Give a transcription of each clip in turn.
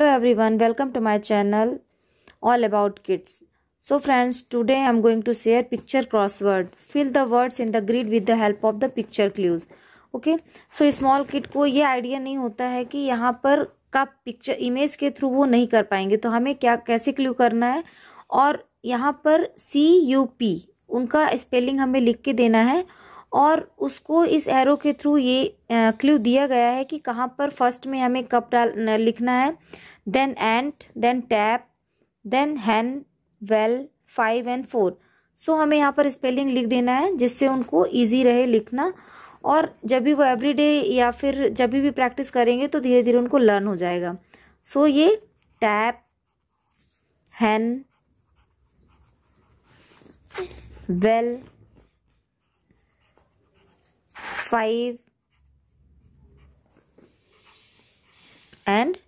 Hello one welcome to my channel all about kids so friends today I am going to share picture crossword fill the words in the grid with the help of the picture clues okay so small kid को ये idea नहीं होता है कि यहाँ पर का picture image के थ्रू वो नहीं कर पाएंगे तो हमें क्या कैसे क्ल्यू करना है और यहाँ पर सी यू पी उनका स्पेलिंग हमें लिख के देना है और उसको इस एरो के थ्रू ये क्ल्यू दिया गया है कि कहाँ पर फर्स्ट में हमें कप डाल लिखना है then and then tap then hen well five and four so हमें यहाँ पर स्पेलिंग लिख देना है जिससे उनको ईजी रहे लिखना और जब भी वो एवरीडे या फिर जब भी प्रैक्टिस करेंगे तो धीरे धीरे उनको लर्न हो जाएगा सो so, ये tap hen well 5 and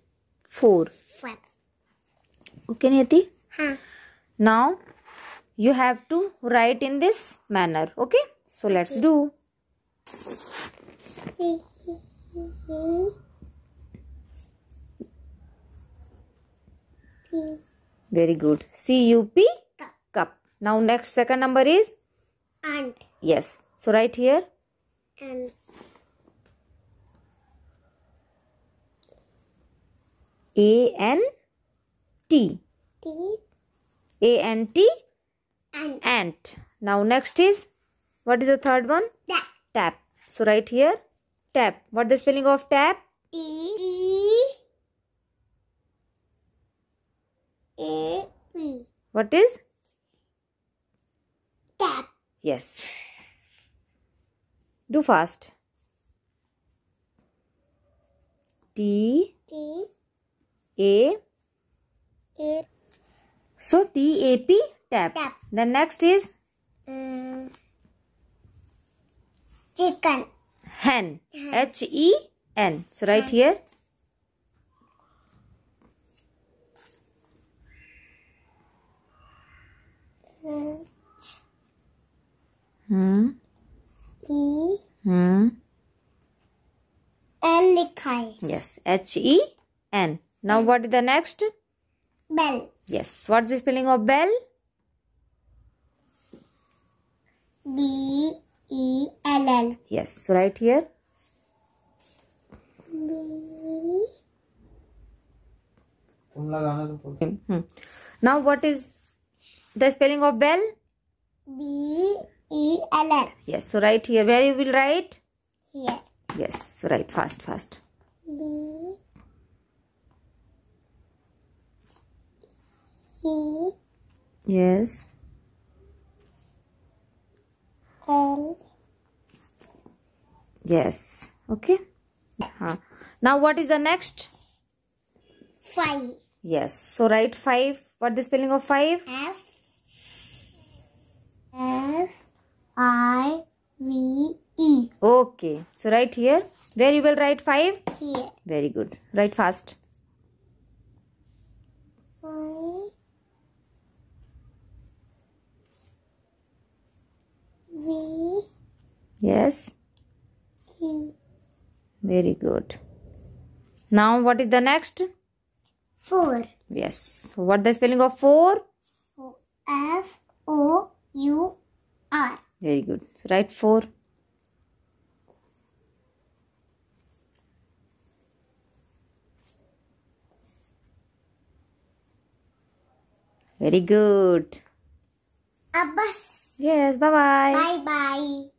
4. 4. Okay, Neti? Now, you have to write in this manner. Okay? So, let's do. Very good. C-U-P. Cup. Now, next second number is? And. Yes. So, right here and A N T. T. A N T. Ant. Ant. Now next is what is the third one? Tap. Tap. So right here tap. What the spelling of tap? T. T. A. P. What is? Tap. Yes. Do fast. T T A A So T A P tap. tap. The next is um, chicken. Hen. Hen. H E N. So right here Yes, H-E-N. Now hmm. what is the next? Bell. Yes. What's the spelling of bell? B E L L. Yes. right here. B. Hmm. Now what is the spelling of bell? B E L L. Yes. So right here. Where you will write? Here. Yes. Right. Fast, fast. Yes. L. Yes. Okay. Huh. Now what is the next? 5. Yes. So write 5. What the spelling of 5? F. F. I. V. E. Okay. So write here. Where you will write 5? Here. Very good. Write fast. Yes? E. Hmm. Very good. Now what is the next? 4. Yes. So what the spelling of 4? F O U R. Very good. So write 4. Very good. A bus. Yes, bye bye. Bye bye.